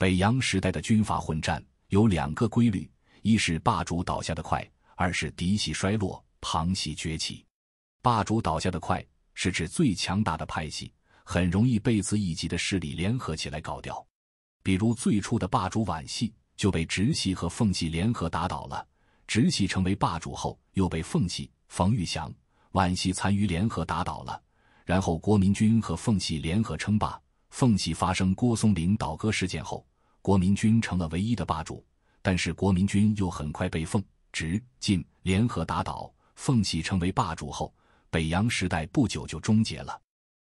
北洋时代的军阀混战有两个规律：一是霸主倒下的快，二是嫡系衰落，旁系崛起。霸主倒下的快，是指最强大的派系很容易被自一级的势力联合起来搞掉。比如最初的霸主皖系就被直系和奉系联合打倒了，直系成为霸主后又被奉系冯玉祥、皖系残余联合打倒了，然后国民军和奉系联合称霸。奉系发生郭松龄倒戈事件后。国民军成了唯一的霸主，但是国民军又很快被奉、直、晋联合打倒。奉系成为霸主后，北洋时代不久就终结了。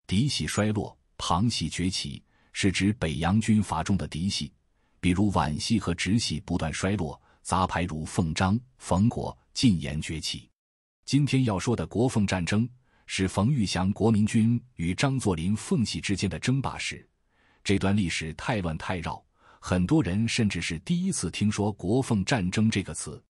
嫡系衰落，旁系崛起，是指北洋军阀中的嫡系，比如皖系和直系不断衰落，杂牌如奉、张、冯、国、晋、延崛起。今天要说的国奉战争，是冯玉祥国民军与张作霖奉系之间的争霸史。这段历史太乱太绕。很多人甚至是第一次听说“国奉战争”这个词，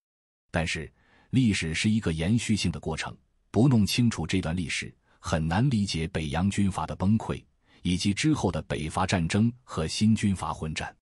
但是历史是一个延续性的过程，不弄清楚这段历史，很难理解北洋军阀的崩溃以及之后的北伐战争和新军阀混战。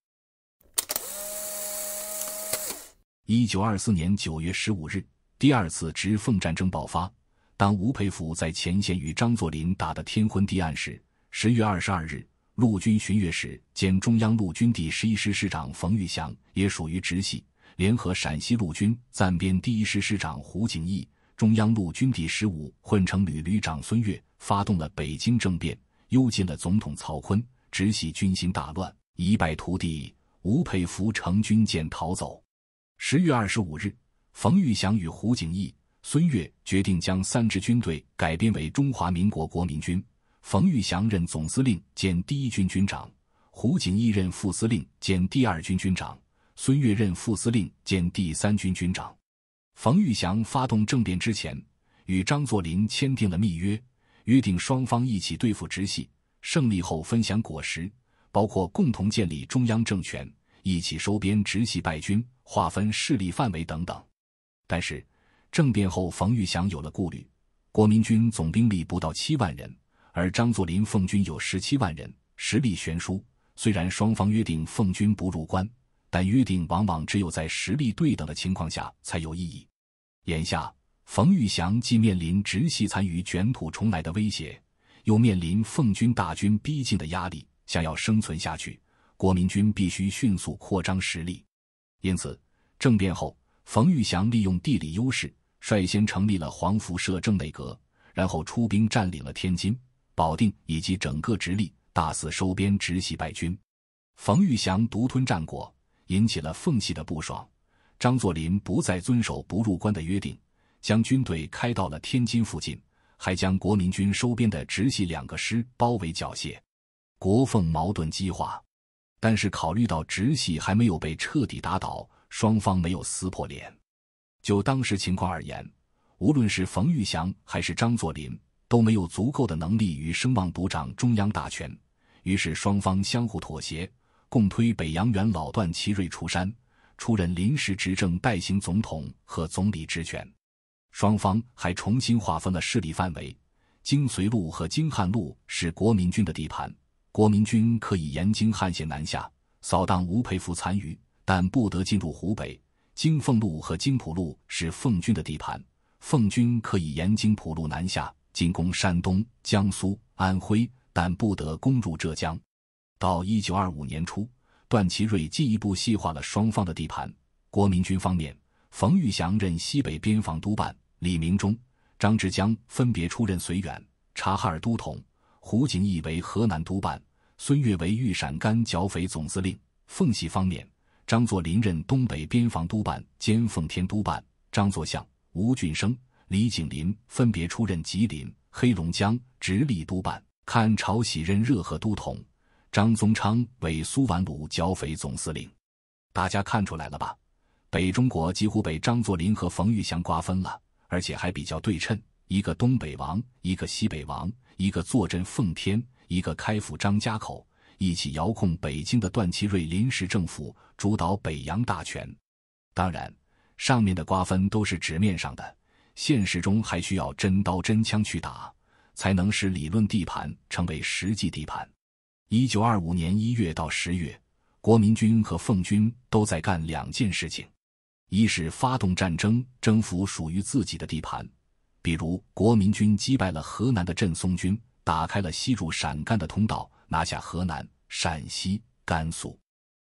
一九二四年九月十五日，第二次直奉战争爆发。当吴佩孚在前线与张作霖打得天昏地暗时，十月二十二日。陆军巡阅使兼中央陆军第十一师师长冯玉祥也属于直系，联合陕西陆军暂编第一师师长胡景翼、中央陆军第十五混成旅旅长孙岳，发动了北京政变，幽禁了总统曹锟，直系军心大乱，一败涂地。吴佩孚乘军舰逃走。十月二十五日，冯玉祥与胡景翼、孙岳决定将三支军队改编为中华民国国民军。冯玉祥任总司令兼第一军军长，胡景翼任副司令兼第二军军长，孙岳任副司令兼第三军军长。冯玉祥发动政变之前，与张作霖签订了密约，约定双方一起对付直系，胜利后分享果实，包括共同建立中央政权，一起收编直系败军，划分势力范围等等。但是，政变后冯玉祥有了顾虑，国民军总兵力不到七万人。而张作霖奉军有十七万人，实力悬殊。虽然双方约定奉军不入关，但约定往往只有在实力对等的情况下才有意义。眼下，冯玉祥既面临直系残余卷土重来的威胁，又面临奉军大军逼近的压力，想要生存下去，国民军必须迅速扩张实力。因此，政变后，冯玉祥利用地理优势，率先成立了皇福摄政内阁，然后出兵占领了天津。保定以及整个直隶大肆收编直系败军，冯玉祥独吞战果，引起了奉系的不爽。张作霖不再遵守不入关的约定，将军队开到了天津附近，还将国民军收编的直系两个师包围缴械。国奉矛盾激化，但是考虑到直系还没有被彻底打倒，双方没有撕破脸。就当时情况而言，无论是冯玉祥还是张作霖。都没有足够的能力与声望独掌中央大权，于是双方相互妥协，共推北洋元老段祺瑞出山，出任临时执政，代行总统和总理职权。双方还重新划分了势力范围：京绥路和京汉路是国民军的地盘，国民军可以沿京汉线南下扫荡吴佩孚残余，但不得进入湖北；京凤路和京浦路是奉军的地盘，奉军可以沿京浦路南下。进攻山东、江苏、安徽，但不得攻入浙江。到一九二五年初，段祺瑞进一步细化了双方的地盘。国民军方面，冯玉祥任西北边防督办，李明忠、张之江分别出任绥远、察哈尔都统，胡景翼为河南督办，孙岳为豫陕甘剿匪总司令。奉系方面，张作霖任东北边防督办兼奉天督办，张作相、吴俊升。李景林分别出任吉林、黑龙江直隶督办，看朝喜任热河都统，张宗昌为苏皖鲁剿匪总司令。大家看出来了吧？北中国几乎被张作霖和冯玉祥瓜分了，而且还比较对称：一个东北王，一个西北王，一个坐镇奉天，一个开府张家口，一起遥控北京的段祺瑞临时政府，主导北洋大权。当然，上面的瓜分都是纸面上的。现实中还需要真刀真枪去打，才能使理论地盘成为实际地盘。一九二五年一月到十月，国民军和奉军都在干两件事情：一是发动战争，征服属于自己的地盘，比如国民军击败了河南的镇嵩军，打开了西入陕甘的通道，拿下河南、陕西、甘肃；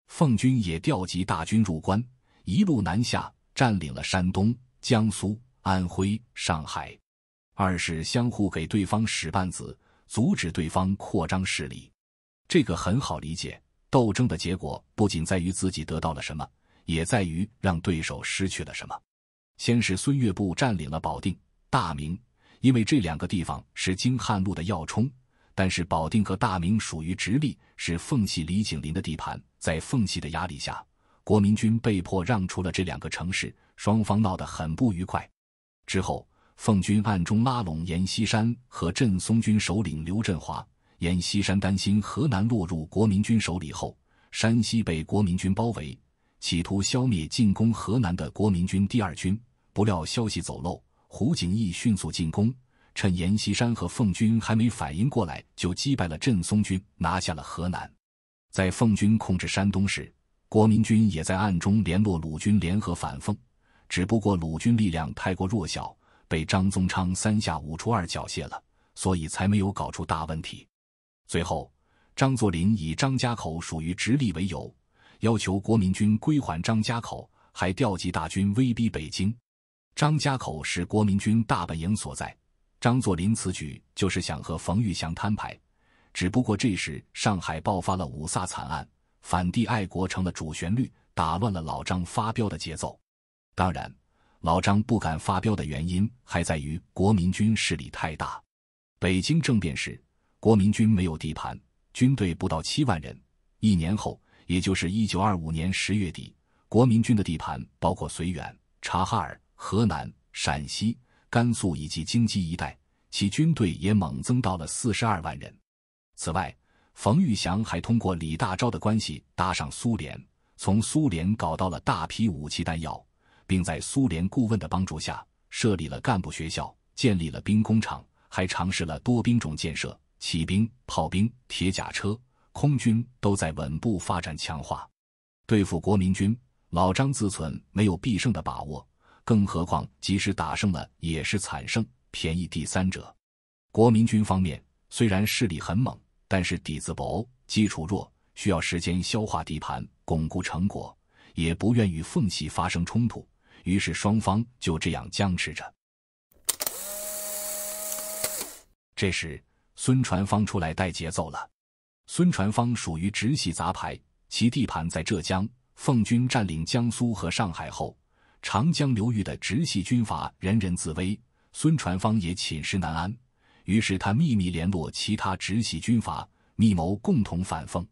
奉军也调集大军入关，一路南下，占领了山东、江苏。安徽、上海，二是相互给对方使绊子，阻止对方扩张势力，这个很好理解。斗争的结果不仅在于自己得到了什么，也在于让对手失去了什么。先是孙岳部占领了保定、大名，因为这两个地方是京汉路的要冲，但是保定和大名属于直隶，是奉系李景林的地盘，在奉系的压力下，国民军被迫让出了这两个城市，双方闹得很不愉快。之后，奉军暗中拉拢阎锡山和镇嵩军首领刘振华。阎锡山担心河南落入国民军手里后，山西被国民军包围，企图消灭进攻河南的国民军第二军。不料消息走漏，胡景翼迅速进攻，趁阎锡山和奉军还没反应过来，就击败了镇嵩军，拿下了河南。在奉军控制山东时，国民军也在暗中联络鲁军，联合反奉。只不过鲁军力量太过弱小，被张宗昌三下五除二缴械了，所以才没有搞出大问题。最后，张作霖以张家口属于直隶为由，要求国民军归还张家口，还调集大军威逼北京。张家口是国民军大本营所在，张作霖此举就是想和冯玉祥摊牌。只不过这时上海爆发了五卅惨案，反帝爱国成了主旋律，打乱了老张发飙的节奏。当然，老张不敢发飙的原因还在于国民军势力太大。北京政变时，国民军没有地盘，军队不到七万人；一年后，也就是一九二五年十月底，国民军的地盘包括绥远、察哈尔、河南、陕西、甘肃以及京畿一带，其军队也猛增到了四十二万人。此外，冯玉祥还通过李大钊的关系搭上苏联，从苏联搞到了大批武器弹药。并在苏联顾问的帮助下，设立了干部学校，建立了兵工厂，还尝试了多兵种建设，骑兵、炮兵、铁甲车、空军都在稳步发展强化。对付国民军，老张自存没有必胜的把握，更何况即使打胜了，也是惨胜，便宜第三者。国民军方面虽然势力很猛，但是底子薄，基础弱，需要时间消化地盘，巩固成果，也不愿与奉系发生冲突。于是双方就这样僵持着。这时，孙传芳出来带节奏了。孙传芳属于直系杂牌，其地盘在浙江。奉军占领江苏和上海后，长江流域的直系军阀人人自危，孙传芳也寝食难安。于是他秘密联络其他直系军阀，密谋共同反奉。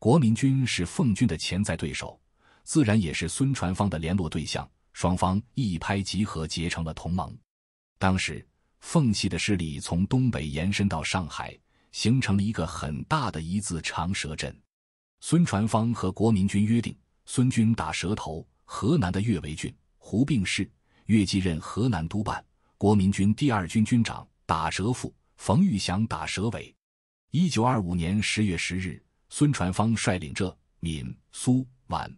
国民军是奉军的潜在对手，自然也是孙传芳的联络对象。双方一拍即合，结成了同盟。当时，奉系的势力从东北延伸到上海，形成了一个很大的一字长蛇阵。孙传芳和国民军约定，孙军打蛇头，河南的岳维俊、胡病士、岳继任河南督办；国民军第二军军长打蛇腹，冯玉祥打蛇尾。一九二五年十月十日，孙传芳率领浙、闽、苏、皖。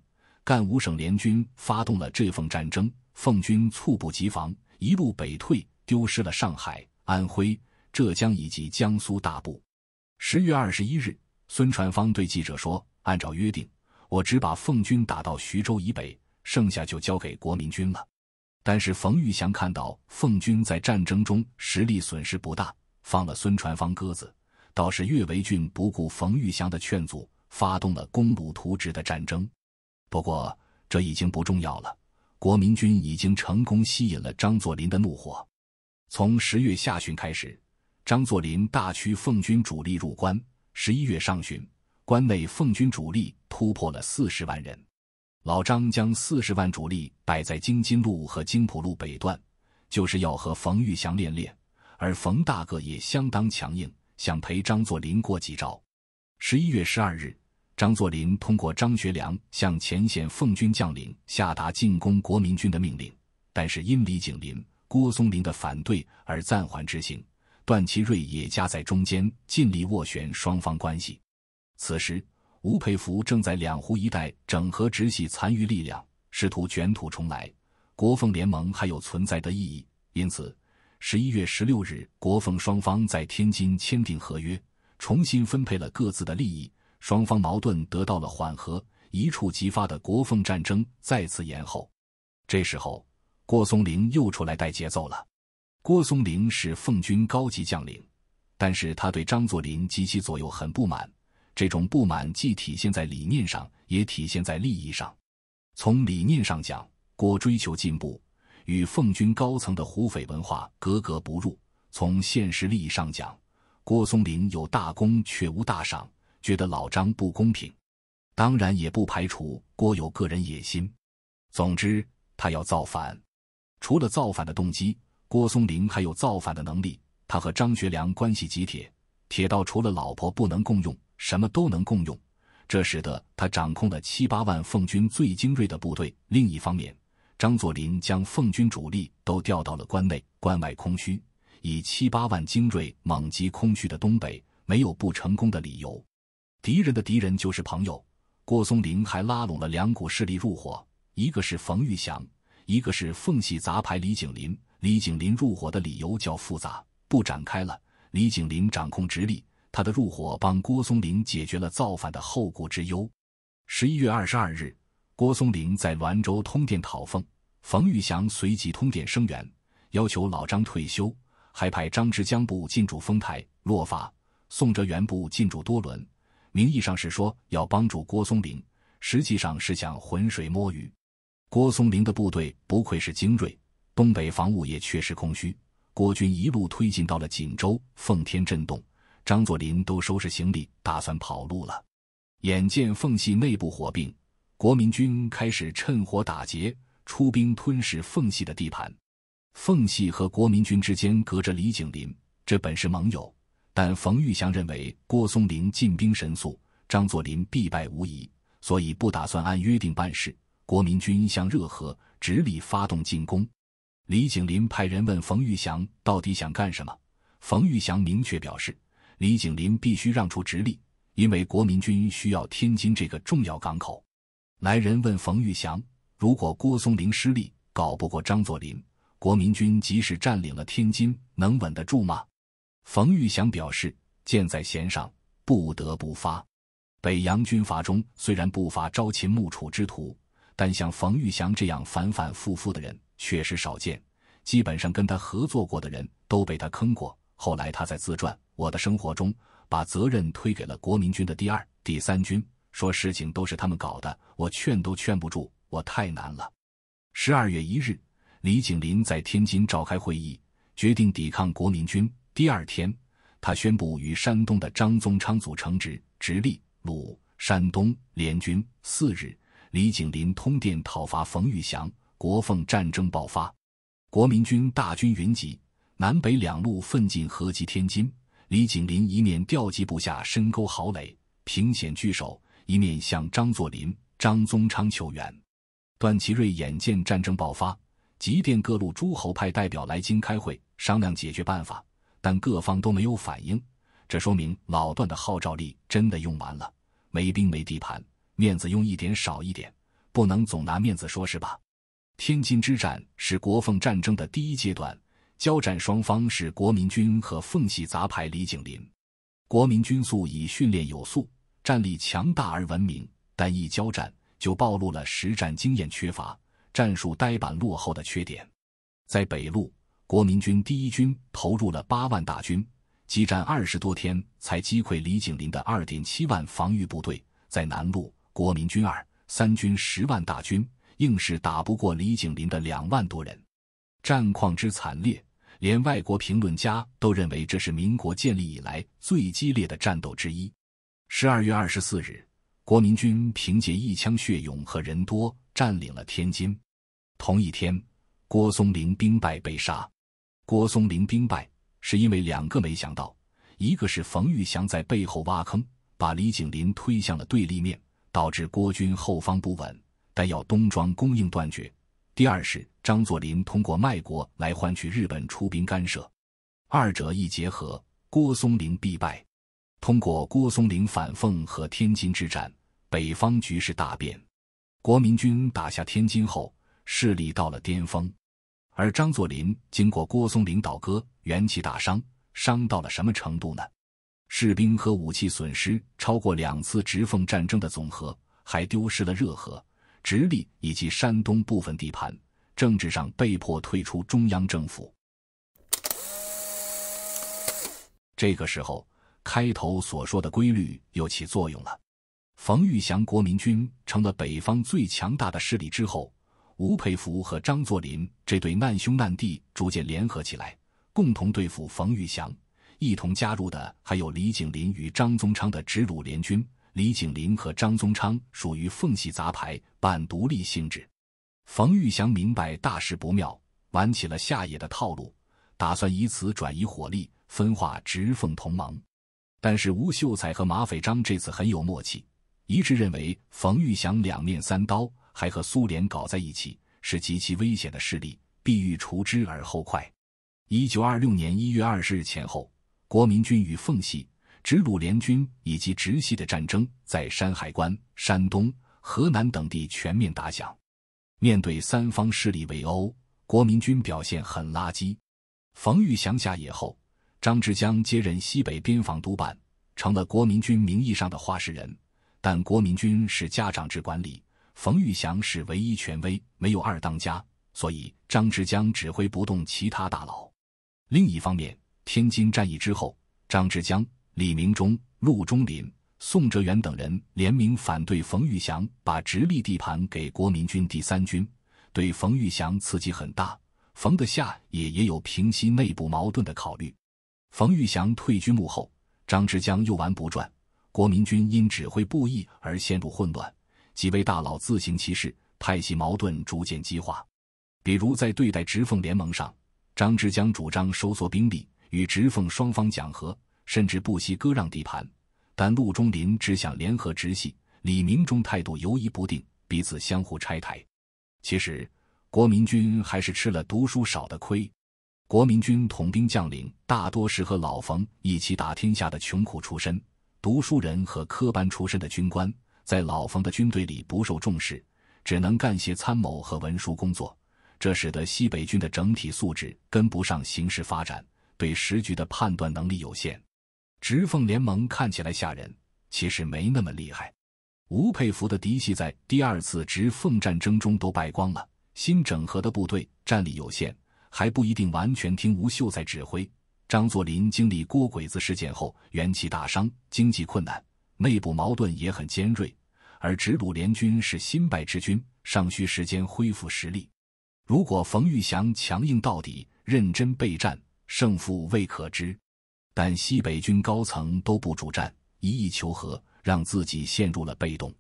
赣五省联军发动了这奉战争，奉军猝不及防，一路北退，丢失了上海、安徽、浙江以及江苏大部。十月二十一日，孙传芳对记者说：“按照约定，我只把奉军打到徐州以北，剩下就交给国民军了。”但是冯玉祥看到奉军在战争中实力损失不大，放了孙传芳鸽子，倒是岳维俊不顾冯玉祥的劝阻，发动了攻鲁图直的战争。不过这已经不重要了，国民军已经成功吸引了张作霖的怒火。从十月下旬开始，张作霖大驱奉军主力入关。十一月上旬，关内奉军主力突破了四十万人。老张将四十万主力摆在京津路和京浦路北段，就是要和冯玉祥练练。而冯大哥也相当强硬，想陪张作霖过几招。十一月十二日。张作霖通过张学良向前线奉军将领下达进攻国民军的命令，但是因李景林、郭松龄的反对而暂缓执行。段祺瑞也夹在中间，尽力斡旋双方关系。此时，吴佩孚正在两湖一带整合直系残余力量，试图卷土重来。国奉联盟还有存在的意义，因此，十一月十六日，国奉双方在天津签订合约，重新分配了各自的利益。双方矛盾得到了缓和，一触即发的国奉战争再次延后。这时候，郭松龄又出来带节奏了。郭松龄是奉军高级将领，但是他对张作霖及其左右很不满。这种不满既体现在理念上，也体现在利益上。从理念上讲，郭追求进步，与奉军高层的胡匪文化格格不入；从现实利益上讲，郭松龄有大功却无大赏。觉得老张不公平，当然也不排除郭有个人野心。总之，他要造反。除了造反的动机，郭松龄还有造反的能力。他和张学良关系极铁，铁到除了老婆不能共用，什么都能共用。这使得他掌控了七八万奉军最精锐的部队。另一方面，张作霖将奉军主力都调到了关内，关外空虚，以七八万精锐猛击空虚的东北，没有不成功的理由。敌人的敌人就是朋友。郭松龄还拉拢了两股势力入伙，一个是冯玉祥，一个是奉系杂牌李景林。李景林入伙的理由较复杂，不展开了。李景林掌控直隶，他的入伙帮郭松龄解决了造反的后顾之忧。十一月二十二日，郭松龄在滦州通电讨奉，冯玉祥随即通电声援，要求老张退休，还派张之江部进驻丰台，落发宋哲元部进驻多伦。名义上是说要帮助郭松龄，实际上是想浑水摸鱼。郭松龄的部队不愧是精锐，东北防务也确实空虚。国军一路推进到了锦州、奉天，震动。张作霖都收拾行李，打算跑路了。眼见奉系内部火并，国民军开始趁火打劫，出兵吞噬奉系的地盘。奉系和国民军之间隔着李景林，这本是盟友。但冯玉祥认为郭松龄进兵神速，张作霖必败无疑，所以不打算按约定办事。国民军向热河、直隶发动进攻，李景林派人问冯玉祥到底想干什么。冯玉祥明确表示，李景林必须让出直隶，因为国民军需要天津这个重要港口。来人问冯玉祥，如果郭松龄失利，搞不过张作霖，国民军即使占领了天津，能稳得住吗？冯玉祥表示：“箭在弦上，不得不发。北洋军阀中虽然不乏朝秦暮楚之徒，但像冯玉祥这样反反复复的人确实少见。基本上跟他合作过的人都被他坑过。后来他在自传《我的生活》中，把责任推给了国民军的第二、第三军，说事情都是他们搞的，我劝都劝不住，我太难了。”十二月一日，李景林在天津召开会议，决定抵抗国民军。第二天，他宣布与山东的张宗昌组成直直隶鲁山东联军。四日，李景林通电讨伐冯玉祥，国奉战争爆发，国民军大军云集，南北两路奋进合击天津。李景林一面调集部下深沟壕垒，凭险据守，一面向张作霖、张宗昌求援。段祺瑞眼见战争爆发，急电各路诸侯派代表来京开会，商量解决办法。但各方都没有反应，这说明老段的号召力真的用完了，没兵没地盘，面子用一点少一点，不能总拿面子说事吧。天津之战是国奉战争的第一阶段，交战双方是国民军和奉系杂牌李景林。国民军素以训练有素、战力强大而闻名，但一交战就暴露了实战经验缺乏、战术呆板落后的缺点。在北路。国民军第一军投入了八万大军，激战二十多天才击溃李景林的二点七万防御部队。在南路，国民军二三军十万大军，硬是打不过李景林的两万多人。战况之惨烈，连外国评论家都认为这是民国建立以来最激烈的战斗之一。十二月二十四日，国民军凭借一腔血勇和人多，占领了天津。同一天，郭松龄兵败被杀。郭松龄兵败是因为两个没想到，一个是冯玉祥在背后挖坑，把李景林推向了对立面，导致郭军后方不稳，但要东装供应断绝；第二是张作霖通过卖国来换取日本出兵干涉，二者一结合，郭松龄必败。通过郭松龄反奉和天津之战，北方局势大变，国民军打下天津后，势力到了巅峰。而张作霖经过郭松龄倒戈，元气大伤，伤到了什么程度呢？士兵和武器损失超过两次直奉战争的总和，还丢失了热河、直隶以及山东部分地盘，政治上被迫退出中央政府。这个时候，开头所说的规律又起作用了。冯玉祥国民军成了北方最强大的势力之后。吴佩孚和张作霖这对难兄难弟逐渐联合起来，共同对付冯玉祥。一同加入的还有李景林与张宗昌的直鲁联军。李景林和张宗昌属于奉系杂牌，半独立性质。冯玉祥明白大事不妙，玩起了下野的套路，打算以此转移火力，分化直奉同盟。但是吴秀才和马匪张这次很有默契，一致认为冯玉祥两面三刀。还和苏联搞在一起，是极其危险的势力，必欲除之而后快。一九二六年一月二十日前后，国民军与奉系、直鲁联军以及直系的战争在山海关、山东、河南等地全面打响。面对三方势力围殴，国民军表现很垃圾。冯玉祥下野后，张之江接任西北边防督办，成了国民军名义上的话事人，但国民军是家长制管理。冯玉祥是唯一权威，没有二当家，所以张之江指挥不动其他大佬。另一方面，天津战役之后，张之江、李明忠、陆中林、宋哲元等人联名反对冯玉祥把直隶地盘给国民军第三军，对冯玉祥刺激很大。冯的下也也有平息内部矛盾的考虑。冯玉祥退军幕后，张之江又玩不转，国民军因指挥不易而陷入混乱。几位大佬自行其事，派系矛盾逐渐激化。比如在对待直奉联盟上，张之江主张收缩兵力，与直奉双方讲和，甚至不惜割让地盘；但陆中林只想联合直系，李明忠态度犹疑不定，彼此相互拆台。其实，国民军还是吃了读书少的亏。国民军统兵将领大多是和老冯一起打天下的穷苦出身读书人和科班出身的军官。在老冯的军队里不受重视，只能干些参谋和文书工作，这使得西北军的整体素质跟不上形势发展，对时局的判断能力有限。直奉联盟看起来吓人，其实没那么厉害。吴佩孚的嫡系在第二次直奉战争中都败光了，新整合的部队战力有限，还不一定完全听吴秀才指挥。张作霖经历郭鬼子事件后元气大伤，经济困难。内部矛盾也很尖锐，而直鲁联军是新败之军，尚需时间恢复实力。如果冯玉祥强硬到底、认真备战，胜负未可知。但西北军高层都不主战，一意求和，让自己陷入了被动。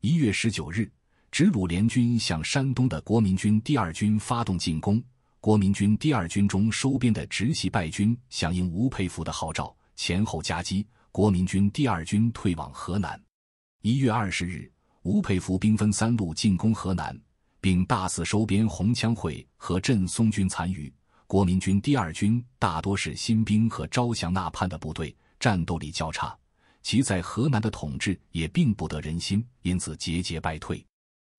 一月十九日，直鲁联军向山东的国民军第二军发动进攻，国民军第二军中收编的直系败军响应吴佩孚的号召。前后夹击，国民军第二军退往河南。一月二十日，吴佩孚兵分三路进攻河南，并大肆收编红枪会和镇嵩军残余。国民军第二军大多是新兵和招降纳叛的部队，战斗力较差，其在河南的统治也并不得人心，因此节节败退。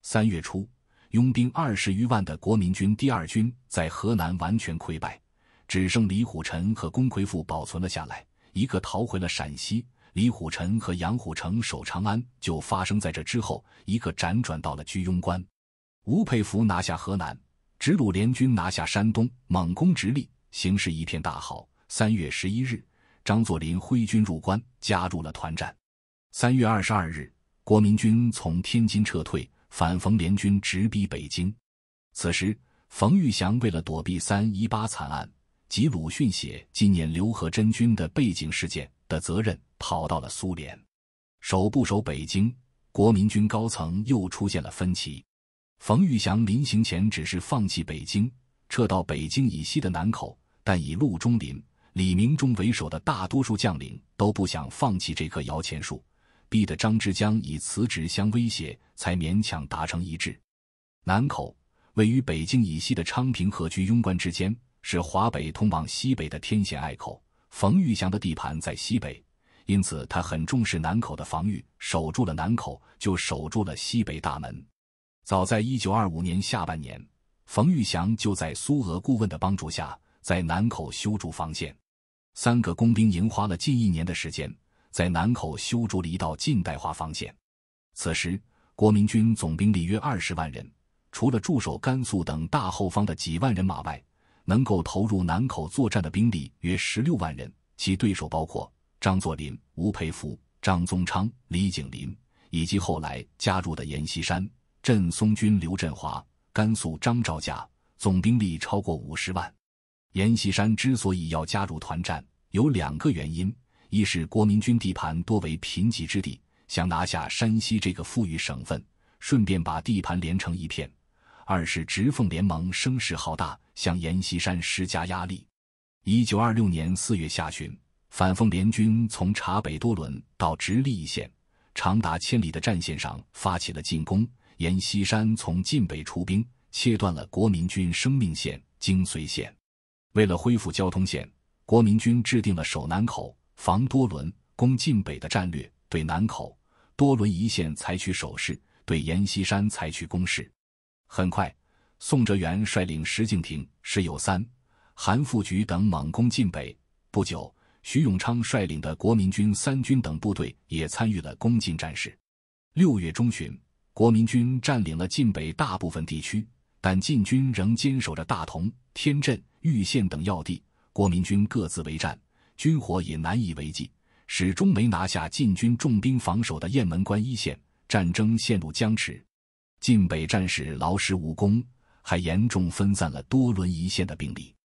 三月初，拥兵二十余万的国民军第二军在河南完全溃败，只剩李虎臣和龚奎富保存了下来。一个逃回了陕西，李虎臣和杨虎城守长安，就发生在这之后。一个辗转到了居庸关，吴佩孚拿下河南，直鲁联军拿下山东，猛攻直隶，形势一片大好。三月十一日，张作霖挥军入关，加入了团战。三月二十二日，国民军从天津撤退，反冯联军直逼北京。此时，冯玉祥为了躲避“三一八”惨案。及鲁迅写纪念刘和珍君的背景事件的责任，跑到了苏联。守不守北京，国民军高层又出现了分歧。冯玉祥临行前只是放弃北京，撤到北京以西的南口，但以陆中林、李明忠为首的大多数将领都不想放弃这棵摇钱树，逼得张之江以辞职相威胁，才勉强达成一致。南口位于北京以西的昌平和居庸关之间。是华北通往西北的天险隘口。冯玉祥的地盘在西北，因此他很重视南口的防御。守住了南口，就守住了西北大门。早在一九二五年下半年，冯玉祥就在苏俄顾问的帮助下，在南口修筑防线。三个工兵营花了近一年的时间，在南口修筑了一道近代化防线。此时，国民军总兵力约二十万人，除了驻守甘肃等大后方的几万人马外，能够投入南口作战的兵力约十六万人，其对手包括张作霖、吴佩孚、张宗昌、李景林，以及后来加入的阎锡山、镇嵩军刘振华、甘肃张兆甲，总兵力超过五十万。阎锡山之所以要加入团战，有两个原因：一是国民军地盘多为贫瘠之地，想拿下山西这个富裕省份，顺便把地盘连成一片。二是直奉联盟声势浩大，向阎锡山施加压力。一九二六年四月下旬，反奉联军从察北多伦到直隶一线，长达千里的战线上发起了进攻。阎锡山从晋北出兵，切断了国民军生命线——精髓线。为了恢复交通线，国民军制定了守南口、防多伦、攻晋北的战略，对南口、多伦一线采取守势，对阎锡山采取攻势。很快，宋哲元率领石敬亭、石友三、韩复榘等猛攻晋北。不久，徐永昌率领的国民军三军等部队也参与了攻晋战事。六月中旬，国民军占领了晋北大部分地区，但晋军仍坚守着大同、天镇、玉县等要地。国民军各自为战，军火也难以为继，始终没拿下晋军重兵防守的雁门关一线，战争陷入僵持。晋北战士劳师无功，还严重分散了多伦一线的兵力。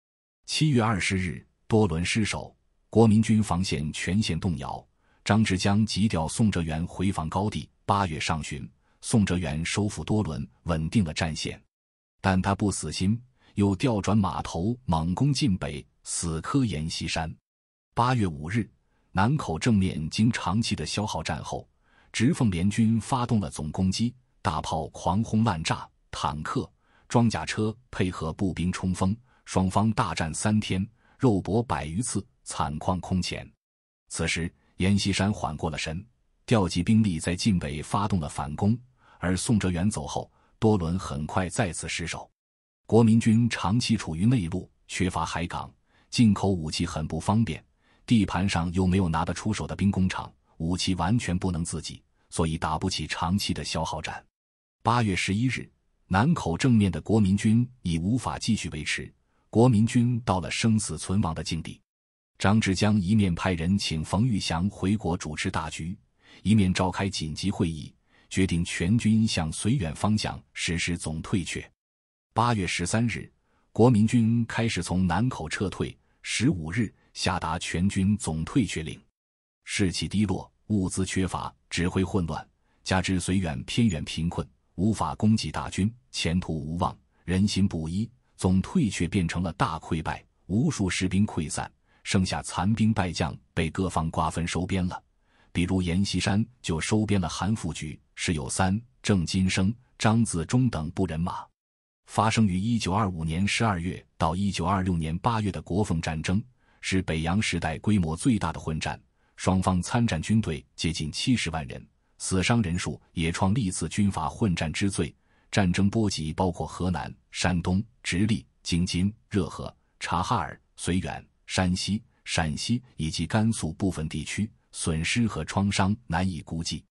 七月二十日，多伦失守，国民军防线全线动摇。张志江急调宋哲元回防高地。八月上旬，宋哲元收复多伦，稳定了战线，但他不死心，又调转马头，猛攻晋北，死磕阎锡山。八月五日，南口正面经长期的消耗战后，直奉联军发动了总攻击。大炮狂轰滥炸，坦克、装甲车配合步兵冲锋，双方大战三天，肉搏百余次，惨况空前。此时，阎锡山缓过了神，调集兵力在晋北发动了反攻。而宋哲元走后，多伦很快再次失守。国民军长期处于内陆，缺乏海港，进口武器很不方便，地盘上又没有拿得出手的兵工厂，武器完全不能自己，所以打不起长期的消耗战。八月十一日，南口正面的国民军已无法继续维持，国民军到了生死存亡的境地。张志江一面派人请冯玉祥回国主持大局，一面召开紧急会议，决定全军向绥远方向实施总退却。八月十三日，国民军开始从南口撤退。十五日，下达全军总退却令。士气低落，物资缺乏，指挥混乱，加之绥远偏远贫困。无法攻击大军，前途无望，人心不一，总退却变成了大溃败，无数士兵溃散，剩下残兵败将被各方瓜分收编了。比如阎锡山就收编了韩复榘、石友三、郑金生、张自忠等部人马。发生于1925年12月到1926年8月的国奉战争，是北洋时代规模最大的混战，双方参战军队接近70万人。死伤人数也创历次军阀混战之最，战争波及包括河南、山东、直隶、京津、热河、察哈尔、绥远、山西、陕西以及甘肃部分地区，损失和创伤难以估计。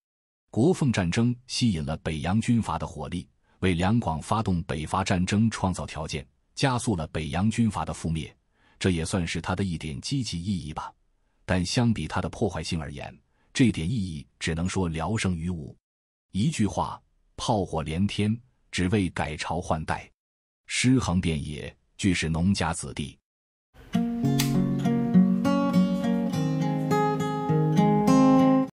国奉战争吸引了北洋军阀的火力，为两广发动北伐战争创造条件，加速了北洋军阀的覆灭，这也算是它的一点积极意义吧。但相比它的破坏性而言，这点意义只能说聊胜于无。一句话，炮火连天，只为改朝换代；尸横遍野，俱是农家子弟。